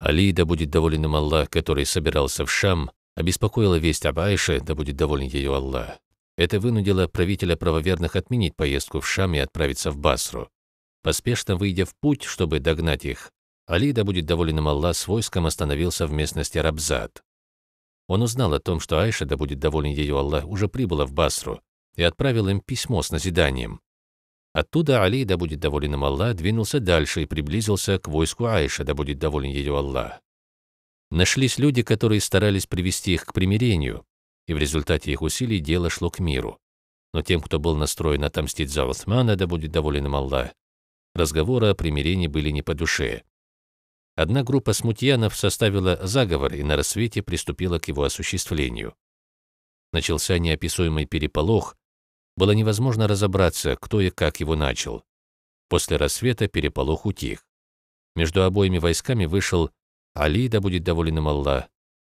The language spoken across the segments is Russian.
Али, да будет доволен им Аллах, который собирался в Шам, обеспокоила весть об Айше, да будет доволен ее Аллах. Это вынудило правителя правоверных отменить поездку в Шам и отправиться в Басру. Поспешно выйдя в путь, чтобы догнать их, Али, да будет доволен им Аллах, с войском остановился в местности Рабзад. Он узнал о том, что Айша, да будет доволен ее Аллах, уже прибыла в Басру, и отправил им письмо с назиданием. Оттуда Али, да будет доволен им Аллах, двинулся дальше и приблизился к войску Аиша, да будет доволен ее Аллах. Нашлись люди, которые старались привести их к примирению, и в результате их усилий дело шло к миру. Но тем, кто был настроен отомстить за Утмана, да будет доволен им Аллах, разговоры о примирении были не по душе. Одна группа смутьянов составила заговор и на рассвете приступила к его осуществлению. Начался неописуемый переполох, было невозможно разобраться, кто и как его начал. После рассвета переполох утих. Между обоими войсками вышел Али, да будет доволен им Аллах,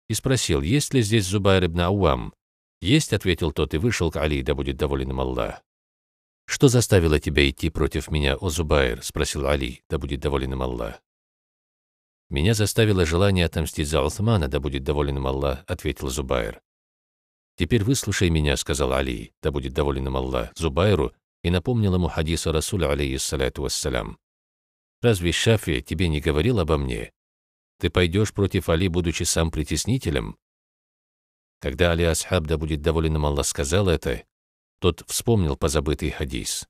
и спросил, есть ли здесь Зубайр ибн Ауам. «Есть», — ответил тот, и вышел к Али, да будет доволен им Аллах. «Что заставило тебя идти против меня, о Зубайр?» — спросил Али, да будет доволен им Аллах. «Меня заставило желание отомстить за Усмана, да будет доволен им Аллах», — ответил Зубайр. «Теперь выслушай меня», — сказал Али, да будет доволен им Аллах, Зубайру, и напомнил ему хадиса Расуля, алейиссаляту вассалям. «Разве Шафи тебе не говорил обо мне? Ты пойдешь против Али, будучи сам притеснителем?» Когда Али Асхаб, да будет доволен им Аллах, сказал это, тот вспомнил позабытый хадис.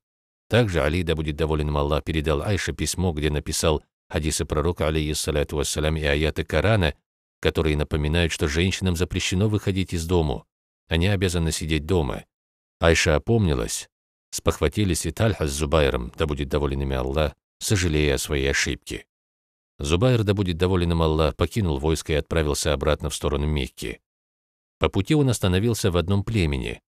Также Али, да будет доволен им Аллах, передал Айше письмо, где написал хадисы пророка, алейиссаляту вассалям, и аяты Корана, которые напоминают, что женщинам запрещено выходить из дому, они обязаны сидеть дома. Айша опомнилась, спохватились и Тальха с Зубайром, да будет доволен ими Аллах, сожалея о своей ошибке. Зубайр, да будет доволен им Аллах, покинул войско и отправился обратно в сторону Мекки. По пути он остановился в одном племени.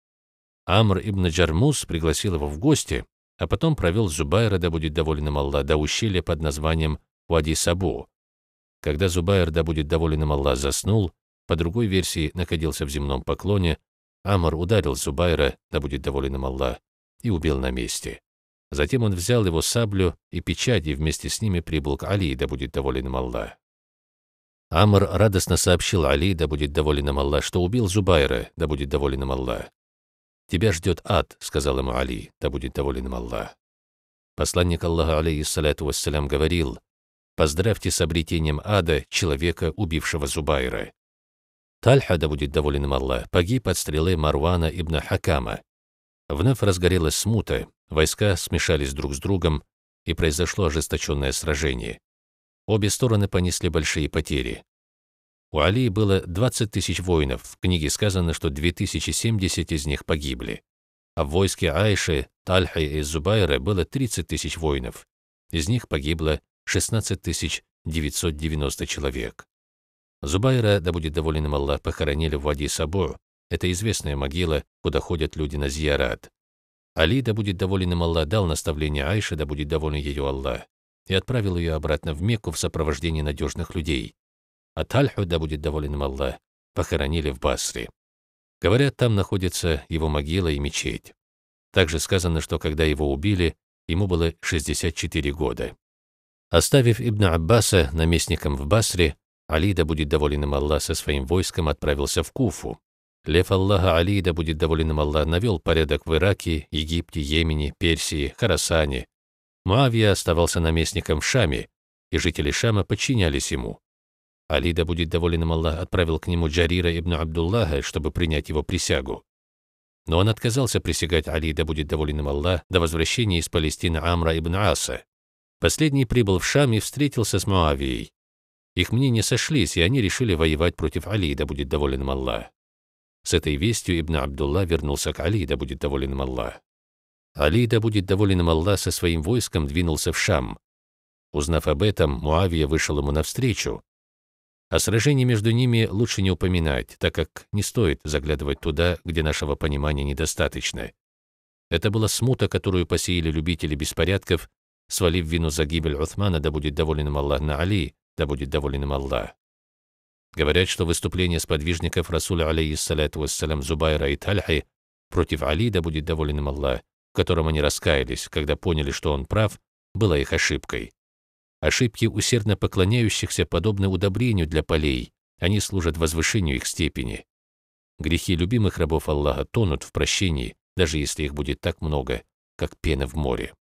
Амр ибн Джармус пригласил его в гости, а потом провел Зубайра, да будет доволен им Аллах, до ущелья под названием Уади-Сабу. Когда Зубайр, да будет доволен им Аллах, заснул, по другой версии находился в земном поклоне, Амр ударил Зубайра, да будет доволен им Аллах, и убил на месте. Затем он взял его саблю и печать, и вместе с ними прибыл к Али, да будет доволен им Аллах. Амр радостно сообщил Али, да будет доволен им Аллах, что убил Зубайра, да будет доволен им Аллах. «Тебя ждет ад», — сказал ему Али, да будет доволен им Аллах. Посланник Аллаха, алейхиссалату вассалям, говорил, «Поздравьте с обретением ада человека, убившего Зубайра». Тальха, да будет доволен им Аллах, погиб от стрелы Марвана ибн Хакама. Вновь разгорелась смута, войска смешались друг с другом, и произошло ожесточенное сражение. Обе стороны понесли большие потери. У Али было 20 тысяч воинов, в книге сказано, что 2070 из них погибли. А в войске Айши, Тальхи и Зубайра было 30 тысяч воинов, из них погибло 16 990 человек. Зубайра, да будет доволен им Аллах, похоронили в Вади Сабур. Это известная могила, куда ходят люди на зиярат. Али, да будет доволен им Аллах, дал наставление Айше, да будет доволен ее Аллах, и отправил ее обратно в Мекку в сопровождении надежных людей. А Тальху, да будет доволен им Аллах, похоронили в Басре. Говорят, там находится его могила и мечеть. Также сказано, что когда его убили, ему было 64 года. Оставив Ибн Аббаса наместником в Басре, Алида будет доволен им Аллах, со своим войском отправился в Куфу. Лев Аллаха Алида будет доволен им Аллах, навел порядок в Ираке, Египте, Йемене, Персии, Харасане. Муавия оставался наместником в Шаме, и жители Шама подчинялись ему. Алида будет доволен им Аллах, отправил к нему Джарира ибн Абдуллаха, чтобы принять его присягу. Но он отказался присягать Али, да будет доволен им Аллах, до возвращения из Палестины Амра ибн Аса. Последний прибыл в Шам и встретился с Муавией. Их мнения сошлись, и они решили воевать против Али, да будет доволен Малла. С этой вестью Ибн Абдулла вернулся к Али, да будет доволен Малла. Али, да будет доволен Малла, со своим войском двинулся в Шам. Узнав об этом, Муавия вышел ему навстречу. О сражении между ними лучше не упоминать, так как не стоит заглядывать туда, где нашего понимания недостаточно. Это была смута, которую посеяли любители беспорядков, свалив вину за гибель Утмана, да будет доволен Малла, на Али, да будет доволен им Аллах. Говорят, что выступление сподвижников Расуля, алейхиссалату вассалям, Зубайра и Тальхи против Али, да будет доволен им Аллах, в котором они раскаялись, когда поняли, что он прав, было их ошибкой. Ошибки усердно поклоняющихся подобны удобрению для полей, они служат возвышению их степени. Грехи любимых рабов Аллаха тонут в прощении, даже если их будет так много, как пены в море.